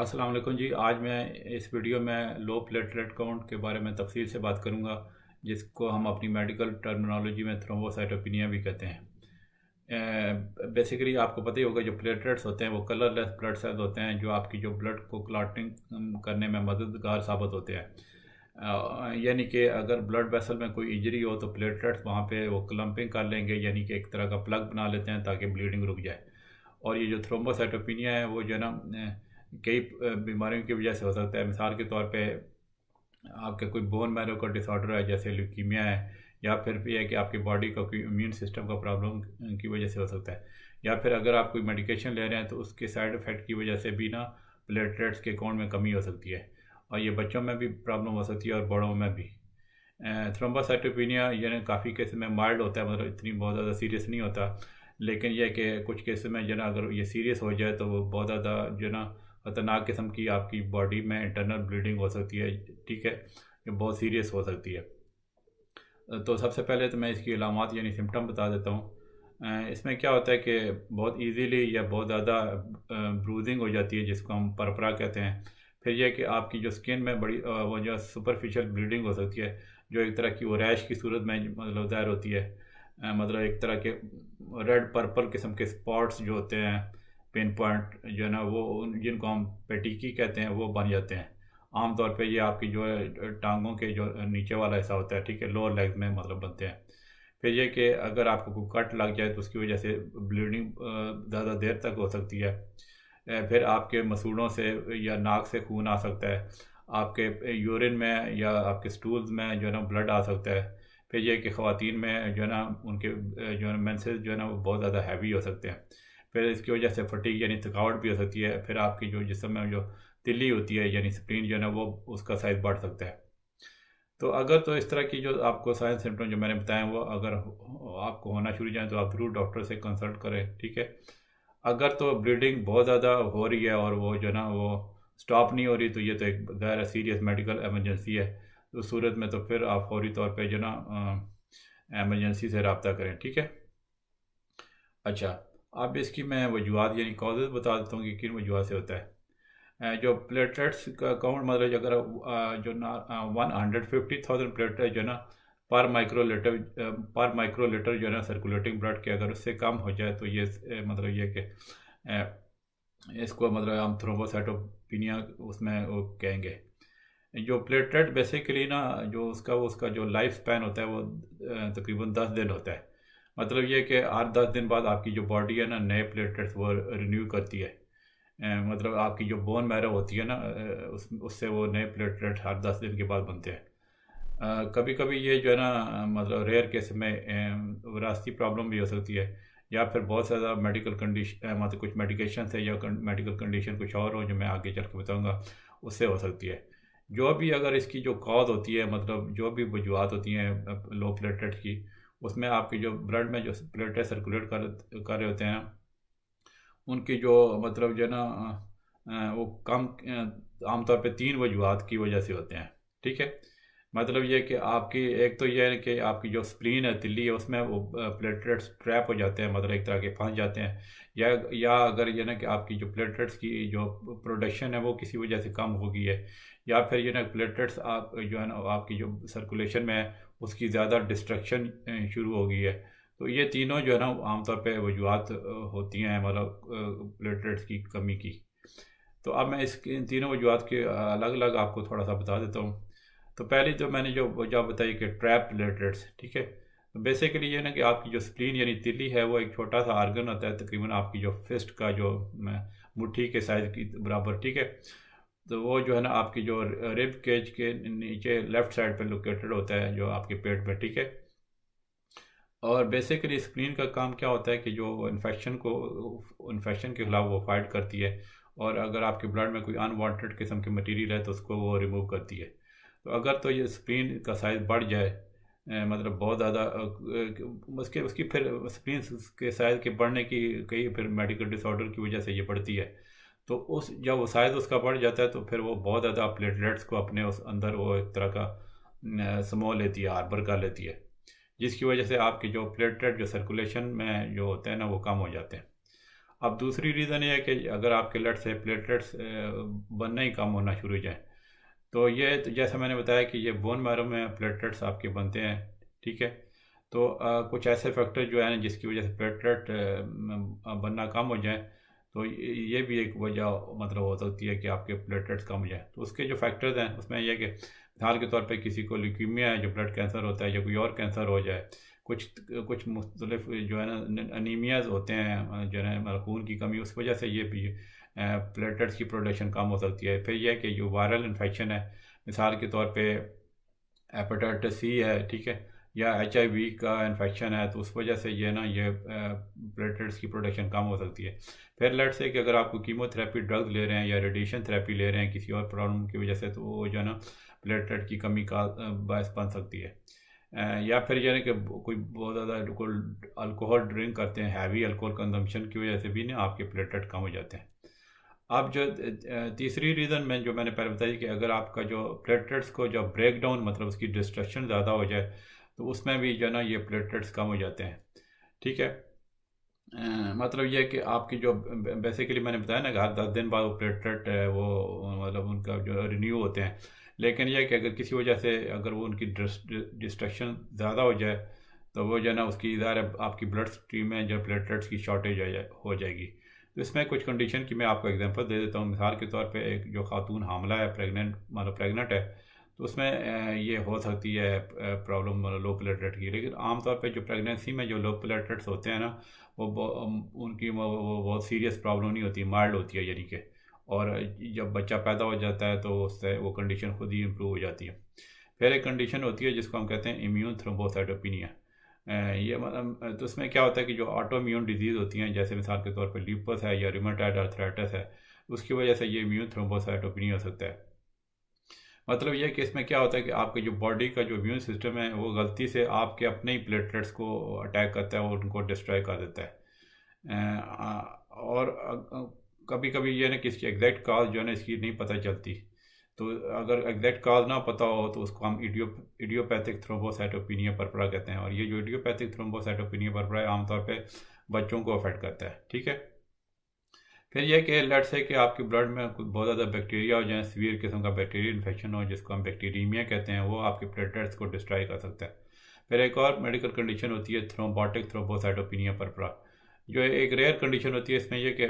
अस्सलाम वालेकुम जी आज मैं इस वीडियो में लो प्लेटलेट काउंट के बारे में तफसील से बात करूंगा जिसको हम अपनी मेडिकल टर्मिनोलॉजी में थ्रोम्बोसाइटोपिनिया भी कहते हैं बेसिकली आपको पता ही होगा जो प्लेटलेट्स होते हैं वो कलरलेस ब्लड सेल्स होते हैं जो आपकी जो ब्लड को क्लाटिंग करने में मददगार साबित होते हैं यानी कि अगर ब्लड वेसल में कोई इंजरी हो तो प्लेटलेट्स वहाँ पर वो क्लम्पिंग कर लेंगे यानी कि एक तरह का प्लग बना लेते हैं ताकि ब्लीडिंग रुक जाए और ये जो थ्रोम्बोसाइटोपिनिया है वो जो है ना कई बीमारियों की वजह से हो सकता है मिसाल के तौर पे आपके कोई बोन मैरो का डिसऑर्डर है जैसे ल्यूकीमिया है या फिर भी यह कि आपकी बॉडी का कोई इम्यून सिस्टम का प्रॉब्लम की वजह से हो सकता है या फिर अगर आप कोई मेडिकेशन ले रहे हैं तो उसके साइड इफ़ेक्ट की वजह से भी ना प्लेटलेट्स के कौन में कमी हो सकती है और ये बच्चों में भी प्रॉब्लम हो सकती है और बड़ों में भी थ्रोम्बासाइटोपिनिया यानी काफ़ी केस में माइल्ड होता है मतलब इतनी बहुत ज़्यादा सीरियस नहीं होता लेकिन यह कि कुछ केस में जो ना अगर ये सीरियस हो जाए तो वो बहुत ज़्यादा जो ना ख़तरनाक किस्म की आपकी बॉडी में इंटरनल ब्लीडिंग हो सकती है ठीक है ये बहुत सीरियस हो सकती है तो सबसे पहले तो मैं इसकी अलामत यानी सिम्टम बता देता हूँ इसमें क्या होता है कि बहुत इजीली या बहुत ज़्यादा ब्रूजिंग हो जाती है जिसको हम परपरा कहते हैं फिर यह कि आपकी जो स्किन में बड़ी वो जो सुपरफिशियल ब्लीडिंग हो सकती है जो एक तरह की वो रैश की सूरत में मतलब ज़ाहिर होती है मतलब एक तरह के रेड पर्पल किस्म के स्पॉट्स जो होते हैं पेन पॉइंट जो है ना वो जिनको हम पेटिकी कहते हैं वो बन जाते हैं आमतौर पे ये आपकी जो है टांगों के जो नीचे वाला हिस्सा होता है ठीक है लोअर लेग में मतलब बनते हैं फिर ये कि अगर आपको कोई कट लग जाए तो उसकी वजह से ब्लीडिंग ज़्यादा देर तक हो सकती है फिर आपके मसूड़ों से या नाक से खून आ सकता है आपके यूरिन में या आपके स्टूल्स में जो है ना ब्लड आ सकता है फिर यह कि ख़वान में जो है ना उनके जो है ना मैंसेज जो है ना वो बहुत ज़्यादा हैवी हो सकते हैं फिर इसकी वजह से फटीक यानी थकावट भी हो सकती है फिर आपकी जो जिसम में जो तिल्ली होती है यानी स्प्रीन जो है ना वो उसका साइज़ बढ़ सकता है तो अगर तो इस तरह की जो आपको साइन सिम्टम जो मैंने बताया वो अगर आपको होना शुरू जाए तो आप ज़रूर डॉक्टर से कंसल्ट करें ठीक है अगर तो ब्लीडिंग बहुत ज़्यादा हो रही है और वो जो ना वो स्टॉप नहीं हो रही तो ये तो एक ज़ाहिर सीरियस मेडिकल एमरजेंसी है तो सूरत में तो फिर आप फौरी तौर पर जो ना एमरजेंसी से रबता करें ठीक है अच्छा अब इसकी मैं वजूहत यानी कॉजेज बता देता हूँ कि किन वजूहत से होता है जो प्लेटलेट्स का काउंट मतलब अगर जो ना one hundred fifty thousand platelet जो है ना पर माइक्रो लीटर पर माइक्रो लीटर जो है ना सर्कुलेटिंग ब्लड के अगर उससे कम हो जाए तो ये मतलब ये कि इसको मतलब हम थ्रोम्बोसाइटोपिनिया उसमें वो कहेंगे जो प्लेटलेट बेसिकली ना जो उसका उसका जो लाइफ स्पैन होता है वो तकरीबन दस दिन होता है मतलब ये कि आठ दस दिन बाद आपकी जो बॉडी है ना नए प्लेटलेट्स वो रिन्यू करती है मतलब आपकी जो बोन मैरो होती है ना उस उससे वो नए प्लेटलेट हर दस दिन के बाद बनते हैं कभी कभी ये जो है ना मतलब रेयर केस में वरासती प्रॉब्लम भी हो सकती है या फिर बहुत ज़्यादा मेडिकल कंडीशन मतलब कुछ मेडिकेशन है या मेडिकल कंडीशन कुछ और हो जो मैं आगे चल के बताऊँगा उससे हो सकती है जो भी अगर इसकी जो कॉज होती है मतलब जो भी वजूहत होती हैं लो प्लेटलेट की उसमें आपके जो ब्लड में जो प्लेटें सर्कुलेट कर कर रहे होते हैं उनकी जो मतलब जो है ना वो कम आमतौर पे तीन वजूहत की वजह से होते हैं ठीक है मतलब ये कि आपकी एक तो ये है कि आपकी जो स्प्रीन है तिल्ली है उसमें वो प्लेटलेट्स ट्रैप हो जाते हैं मतलब एक तरह के फंस जाते हैं या या अगर ये ना कि आपकी जो प्लेटलेट्स की जो प्रोडक्शन है वो किसी वजह से कम हो गई है या फिर ये ना प्लेटलेट्स आप जो है ना आपकी जो सर्कुलेशन में है उसकी ज़्यादा डिस्ट्रक्शन शुरू हो गई है तो ये तीनों जो है ना आमतौर पर वजूहत होती हैं मतलब प्लेटलेट्स की कमी की तो अब मैं इस इन तीनों वजूहत के अलग अलग आपको थोड़ा सा बता देता हूँ तो पहले जो मैंने जो वजह बताई कि ट्रैप प्लेटलेट्स ठीक है तो बेसिकली ये ना कि आपकी जो स्प्लीन यानी तिली है वो एक छोटा सा आर्गन होता है तकरीबन आपकी जो फिस्ट का जो मुट्ठी के साइज़ की बराबर ठीक है तो वो जो है ना आपकी जो रिब केज के नीचे लेफ़्ट साइड पर लोकेटेड होता है जो आपके पेट पर ठीक है और बेसिकली स्क्रीन का काम क्या होता है कि जो इन्फेक्शन को इन्फेक्शन के खिलाफ वो फाइट करती है और अगर आपके ब्लड में कोई अनवांटेड किस्म के मटेरियल है तो उसको वो रिमूव करती है तो अगर तो ये स्क्रीन का साइज़ बढ़ जाए मतलब बहुत ज़्यादा उसके उसकी फिर स्क्रीन के साइज़ के बढ़ने की कई फिर मेडिकल डिसऑर्डर की वजह से ये बढ़ती है तो उस जब वो साइज़ उसका बढ़ जाता है तो फिर वो बहुत ज़्यादा प्लेटलेट्स को अपने उस अंदर वो एक तरह का समो लेती है हार्बर कर लेती है जिसकी वजह से आपके जो प्लेटलेट जो सर्कुलेशन में जो होते हैं ना वो कम हो जाते हैं अब दूसरी रीज़न ये है कि अगर आपके लट से प्लेटलेट्स बनना ही कम होना शुरू हो जाए तो ये तो जैसा मैंने बताया कि ये बोन मैरो में प्लेटलेट्स आपके बनते हैं ठीक है तो आ, कुछ ऐसे फैक्टर जो हैं जिसकी वजह से प्लेटलेट बनना कम हो जाए तो ये भी एक वजह मतलब हो सकती है कि आपके प्लेटलेट्स कम जाए तो उसके जो फैक्टर्स हैं उसमें यह कि मिसाल के तौर पे किसी को लिक्यूमिया है जो ब्लड कैंसर होता है या कोई और कैंसर हो जाए कुछ कुछ मुख्तलिफ जो है ना अनिमियाज होते हैं जो है ना मतलब खून की कमी उस वजह से ये भी प्लेटलेट्स की प्रोडक्शन कम हो सकती है फिर यह कि जो वायरल इन्फेक्शन है मिसाल के तौर पर हेपेटाइटिस सी है ठीक है या एच का इन्फेक्शन है तो उस वजह से ये ना ये प्लेटलेट्स की प्रोडक्शन कम हो सकती है फिर लेट से कि अगर आपको कीमोथेरेपी ड्रग्स ले रहे हैं या रेडिएशन थेरेपी ले रहे हैं किसी और प्रॉब्लम की वजह से तो वो जो है ना प्लेटलेट की कमी का बायस बन सकती है या फिर यह कि कोई बहुत ज़्यादा अल्कोहल ड्रिंक करते हैं हैवी अल्कोहल कंजम्पशन की वजह से भी ना आपके प्लेटलेट कम हो जाते हैं अब जो तीसरी रीज़न में जो मैंने पहले बताई कि अगर आपका जो प्लेटलेट्स को जो ब्रेक डाउन मतलब उसकी डिस्ट्रक्शन ज़्यादा हो जाए तो उसमें भी जो है ना ये प्लेटलेट्स कम हो जाते हैं ठीक है आ, मतलब ये कि आपकी जो बेसिकली मैंने बताया ना कि हर दस दिन बाद वो प्लेटलेट वो मतलब उनका जो रिन्यू होते हैं लेकिन यह कि अगर किसी वजह से अगर वो उनकी डिस्ट्रक्शन ज़्यादा हो जाए तो वो जो है ना उसकी इधर आपकी ब्लड स्ट्रीम में जो प्लेटलेट्स की शॉर्टेज हो जाएगी तो इसमें कुछ कंडीशन की मैं आपको एग्जांपल दे देता हूँ मिसाल के तौर पे एक जो खातून हामला है प्रेग्नेंट मतलब प्रेग्नेंट है तो उसमें ये हो सकती है प्रॉब्लम लो प्लेटलेट की लेकिन आमतौर पे जो प्रेगनेंसी में जो लो प्लेटलेट्स होते हैं ना वो उनकी वो बहुत सीरियस प्रॉब्लम नहीं होती माइल्ड होती है यानी कि और जब बच्चा पैदा हो जाता है तो उससे वो कंडीशन खुद ही इम्प्रूव हो जाती है फिर एक कंडीशन होती है जिसको हम कहते हैं इम्यून थ्रोबोसाइटोपिनिया ये मतलब तो उसमें क्या होता है कि जो ऑटो इम्यून डिजीज़ होती हैं जैसे मिसाल के तौर पर लिपस है या रिमोटाइड अर्थराइटस है उसकी वजह से ये इम्यून थ्रोबोसाइटोपिनिया हो सकता है मतलब यह कि इसमें क्या होता है कि आपके जो बॉडी का जो इम्यून सिस्टम है वो गलती से आपके अपने ही प्लेटलेट्स को अटैक करता है और उनको डिस्ट्रॉय कर देता है और कभी कभी यह ना कि इसकी एग्जैक्ट काज जो है ना इसकी नहीं पता चलती तो अगर एग्जैक्ट काज ना पता हो तो उसको हम इडियो इडियोपैथिक थ्रोम्बोसाइटोपिनिया परपरा कहते हैं और ये जो इडियोपैथिक थ्रोम्बोसाइटोपिनिया परपरा है आमतौर पर बच्चों को अफेक्ट करता है ठीक है फिर यह कि लट से कि आपके ब्लड में कुछ बहुत ज़्यादा बैक्टीरिया हो जाए सीवियर किस्म का बैक्टीरिया इन्फेक्शन हो जिसको हम बैक्टीरीमिया कहते हैं वो आपके प्लेटलेट्स को डिस्ट्रॉय कर सकता है फिर एक और मेडिकल कंडीशन होती है थ्रोम्बोटिक थ्रोबोसाइटोपिनिया परपरा जो एक रेयर कंडीशन होती है इसमें यह कि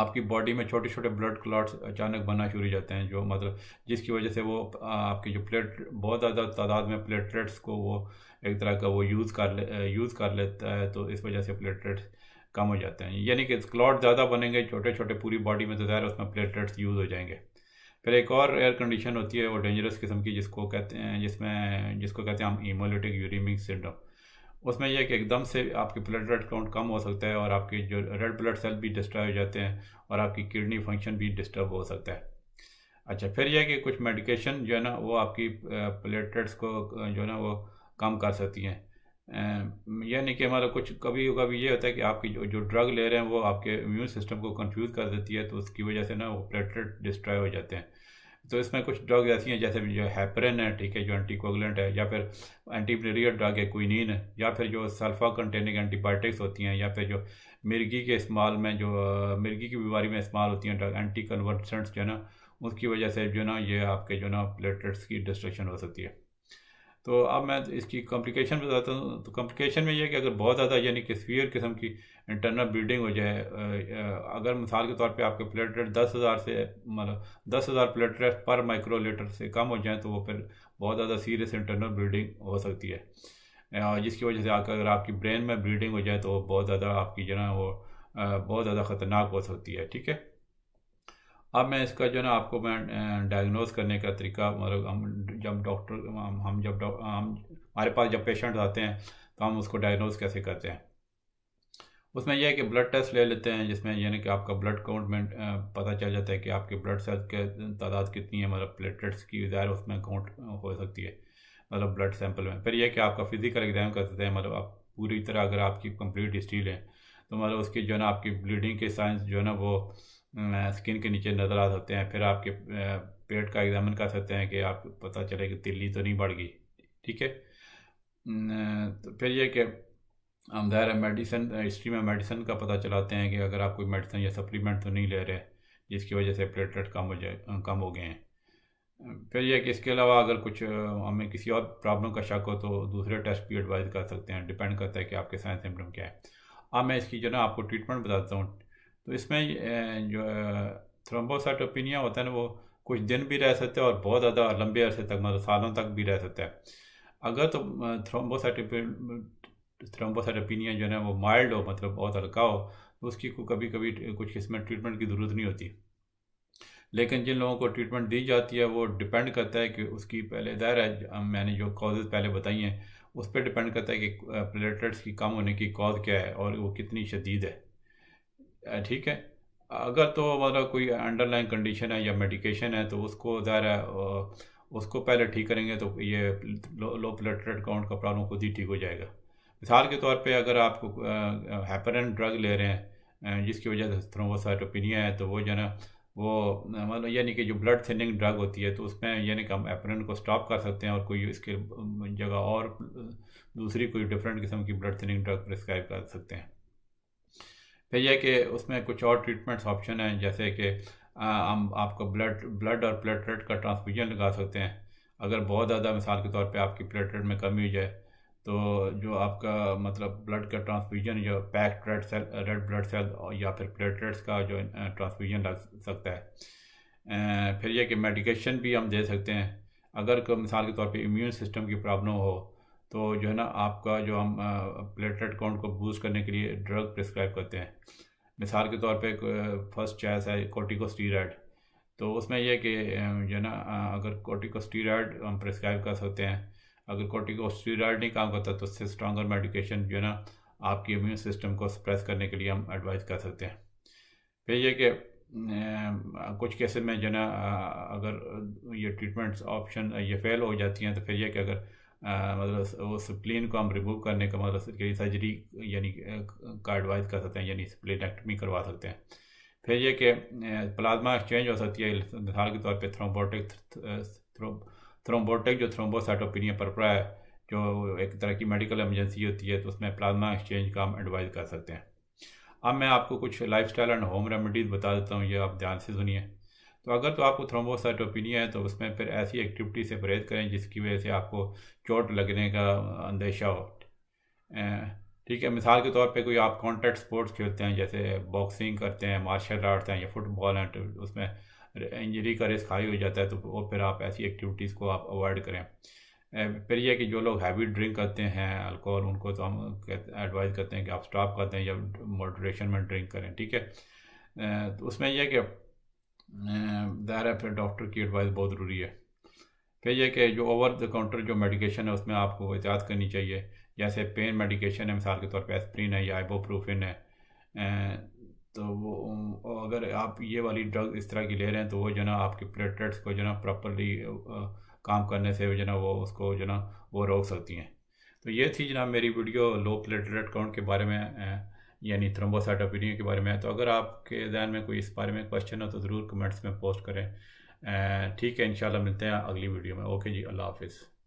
आपकी बॉडी में छोटे छोटे ब्लड क्लॉट्स अचानक बनना शुरू हो जाते हैं जो मतलब जिसकी वजह से वो आपकी जो प्लेट बहुत ज़्यादा तादाद में प्लेटलेट्स को वो एक तरह का वो यूज़ कर ले यूज़ कर लेता है तो इस वजह से प्लेटलेट्स कम हो जाते हैं यानी कि क्लॉट ज़्यादा बनेंगे छोटे छोटे पूरी बॉडी में तो ज़्यादा उसमें प्लेटलेट्स यूज़ हो जाएंगे फिर एक और एयर कंडीशन होती है वो डेंजरस किस्म की जिसको कहते हैं जिसमें जिसको कहते हैं हम इमोलिटिक यूरिमिक सिंड्रोम उसमें यह कि एकदम से आपके प्लेटलेट काउंट कम हो सकता है और आपके जो रेड ब्लड सेल भी डिस्टर्ब हो जाते हैं और आपकी किडनी फंक्शन भी डिस्टर्ब हो सकता है अच्छा फिर यह कि कुछ मेडिकेशन जो है ना वो आपकी प्लेटलेट्स को जो है ना वो कम कर सकती हैं यानी कि हमारा कुछ कभी कभी ये होता है कि आपकी जो जो ड्रग ले रहे हैं वो आपके इम्यून सिस्टम को कंफ्यूज कर देती है तो उसकी वजह से ना वो प्लेटलेट डिस्ट्रॉय हो जाते हैं तो इसमें कुछ ड्रग ऐसी हैं जैसे जो हैपरन है ठीक है जो एंटीकोगलेंट है या फिर एंटीप्लेरियर ड्रग है क्विनिन है या फिर जो सल्फा कंटेनिंग एंटीबायोटिक्स होती हैं या फिर जो मिर्गी के इस्तेमाल में जो मिर्गी की बीमारी में इस्तेमाल होती हैं ड्रग एंटी कन्वर्सेंट्स जो है ना उसकी वजह से जो ना ये आपके जो ना प्लेटलेट्स की डिस्ट्रक्शन हो सकती है तो अब मैं इसकी कॉम्प्लिकेशन बताता हूँ तो कॉम्प्लिकेशन में यह है कि अगर बहुत ज़्यादा यानी कि सीवियर किस्म की इंटरनल ब्लीडिंग हो जाए अगर मिसाल के तौर पे आपके प्लेटलेट दस हज़ार से मतलब दस हज़ार प्लेटलेट पर माइक्रोलीटर से कम हो जाए तो वो फिर बहुत ज़्यादा सीरियस इंटरनल ब्लीडिंग हो सकती है जिसकी वजह से अगर आपकी ब्रेन में ब्लीडिंग हो जाए तो बहुत ज़्यादा आपकी जो है वो बहुत ज़्यादा ख़तरनाक हो सकती है ठीक है अब मैं इसका जो है ना आपको मैं डायग्नोज करने का तरीका मतलब हम जब डॉक्टर हम जब हम हमारे पास जब पेशेंट आते हैं तो हम उसको डायग्नोज कैसे करते हैं उसमें यह है कि ब्लड टेस्ट ले लेते हैं जिसमें यानी कि आपका ब्लड काउंट में पता चल जाता है कि आपके ब्लड सेल्स के तादाद कितनी है मतलब प्लेटलेट्स की ज़ाहिर उसमें काउंट हो सकती है मतलब ब्लड सैंपल में फिर यह कि आपका फिजिकल एग्जाम कर सकते हैं मतलब आप पूरी तरह अगर आपकी कंप्लीट हिस्ट्री लें तो मतलब उसकी जो है ना आपकी ब्लीडिंग के साइंस जो है ना वो स्किन के नीचे नज़र आ सकते हैं फिर आपके पेट का एग्जामिन कर सकते हैं कि आप पता चले कि तिल्ली तो नहीं बढ़ गई ठीक है तो फिर यह कि हम ज़ाहिर मेडिसिन हिस्ट्री में मेडिसिन का पता चलाते हैं कि अगर आप कोई मेडिसिन या सप्लीमेंट तो नहीं ले रहे जिसकी वजह से प्लेटलेट कम हो जाए कम हो गए हैं फिर यह कि इसके अलावा अगर कुछ हमें किसी और प्रॉब्लम का शक हो तो दूसरे टेस्ट भी एडवाइज कर सकते हैं डिपेंड करता है कि आपके साइंस सिम्टम क्या है अब मैं इसकी जो ना आपको ट्रीटमेंट बताता हूँ तो इसमें जो थ्रोम्बोसाइटोपिनिया होता है ना वो कुछ दिन भी रह सकते हैं और बहुत ज़्यादा लंबे अरसे तक मतलब सालों तक भी रह सकता है अगर तो थ्रोम्बोसाइटोपिन थ्रोम्बोसाइटोपिनिया जो है ना वो माइल्ड हो मतलब बहुत हल्का हो तो उसकी को कभी कभी कुछ इसमें ट्रीटमेंट की ज़रूरत नहीं होती लेकिन जिन लोगों को ट्रीटमेंट दी जाती है वो डिपेंड करता है कि उसकी पहले ज़ाहिर है मैंने जो कॉजेज पहले बताई हैं उस पर डिपेंड करता है कि प्लेटलेट्स की कम होने की कॉज क्या है और वो कितनी शदीद है ठीक है अगर तो मतलब कोई अंडरलाइन कंडीशन है या मेडिकेशन है तो उसको ज़्यादा है उसको पहले ठीक करेंगे तो ये लो ब्लड काउंट का प्रॉब्लम खुद ही ठीक हो जाएगा मिसाल के तौर पे अगर आप हैपरन ड्रग ले रहे हैं जिसकी वजह से थ्रो थ्रोमोसाइटोपिनिया है तो वो जो ना वो मतलब यानी कि जो ब्लड थिनिंग ड्रग होती है तो उसमें यानी कि हम एपरन को स्टॉप कर सकते हैं और कोई इसके जगह और दूसरी कोई डिफरेंट किस्म की ब्लड थिनिंग ड्रग प्रिस्क्राइब कर सकते हैं फिर यह कि उसमें कुछ और ट्रीटमेंट्स ऑप्शन हैं जैसे कि हम आपको ब्लड ब्लड और प्लेटलेट का ट्रांसफ्यूजन लगा सकते हैं अगर बहुत ज़्यादा मिसाल के तौर पे आपकी प्लेटलेट में कमी हो जाए तो जो आपका मतलब ब्लड का ट्रांसफ्यूजन जो packed red cell red blood cell या फिर प्लेटलेट्स का जो ट्रांसफ्यूजन लग सकता है फिर यह कि मेडिकेशन भी हम दे सकते हैं अगर मिसाल के तौर पे इम्यून सिस्टम की प्रॉब्लम हो तो जो है ना आपका जो हम प्लेटलेट काउंट को बूस्ट करने के लिए ड्रग प्रिस्क्राइब करते हैं मिसाल के तौर पे फर्स्ट चॉइस है कोटिकोस्टीराइड तो उसमें यह कि जो है ना अगर कोटिकोस्टीराइड हम प्रिस्क्राइब कर सकते हैं अगर कोटिकोस्टीराइड नहीं काम करता तो उससे स्ट्रॉगर मेडिकेशन जो है ना आपकी इम्यून सिस्टम को सप्रेस करने के लिए हम एडवाइस कर सकते हैं फिर यह कि कुछ केसेस में जो है ना अगर ये ट्रीटमेंट्स ऑप्शन ये फेल हो जाती हैं तो फिर यह कि अगर मतलब उस प्लेन को हम रिमूव करने का मतलब सर्जरी यानी कार्डवाइज कर सकते हैं यानी एक्टमी करवा सकते हैं फिर ये कि प्लाज्मा एक्सचेंज हो सकती है मिसाल के तौर पर थ्रोम्बोटिक थ्रोम्बोटिक जो थ्रोम्बोसाइटोपिनिया परपरा है जो एक तरह की मेडिकल एमरजेंसी होती है तो उसमें प्लाज्मा एक्सचेंज का हम एडवाइज़ कर सकते हैं अब मैं आपको कुछ lifestyle and home remedies बता देता हूँ ये आप ध्यान से सुनिए तो अगर तो आपको थ्रोम्बोसाइटोपिनिया है तो उसमें फिर ऐसी एक्टिविटी से परहेज करें जिसकी वजह से आपको चोट लगने का अंदेशा हो ठीक है मिसाल के तौर पे कोई आप कॉन्टैक्ट स्पोर्ट्स खेलते हैं जैसे बॉक्सिंग करते हैं मार्शल आर्ट्स हैं या फुटबॉल हैं तो उसमें इंजरी का रिस्क हाई हो जाता है तो वो फिर आप ऐसी एक्टिविटीज़ को आप अवॉइड करें फिर यह कि जो लोग हैवी ड्रिंक करते हैं अल्कोहल उनको तो हम एडवाइज़ करते हैं कि आप स्टॉप करते हैं या मॉडरेशन में ड्रिंक करें ठीक है तो उसमें यह कि दायरा फिर डॉक्टर की एडवाइस बहुत ज़रूरी है फिर यह कि जो ओवर द काउंटर जो मेडिकेशन है उसमें आपको एहतियात करनी चाहिए जैसे पेन मेडिकेशन है मिसाल के तौर पर एस्प्रिन है या आइबोप्रूफिन है तो वो अगर आप ये वाली ड्रग इस तरह की ले रहे हैं तो वो जो ना आपके प्लेटलेट्स को जो ना प्रॉपरली काम करने से जो ना वो उसको जो ना वो रोक सकती हैं तो ये थी जनाब मेरी वीडियो लो प्लेटलेट काउंट के बारे में यानी थ्रोम्बोसाइटोपिनिया के बारे में तो अगर आपके जहन में कोई इस बारे में क्वेश्चन हो तो ज़रूर कमेंट्स में पोस्ट करें ठीक है इन मिलते हैं अगली वीडियो में ओके जी अल्लाह हाफिज़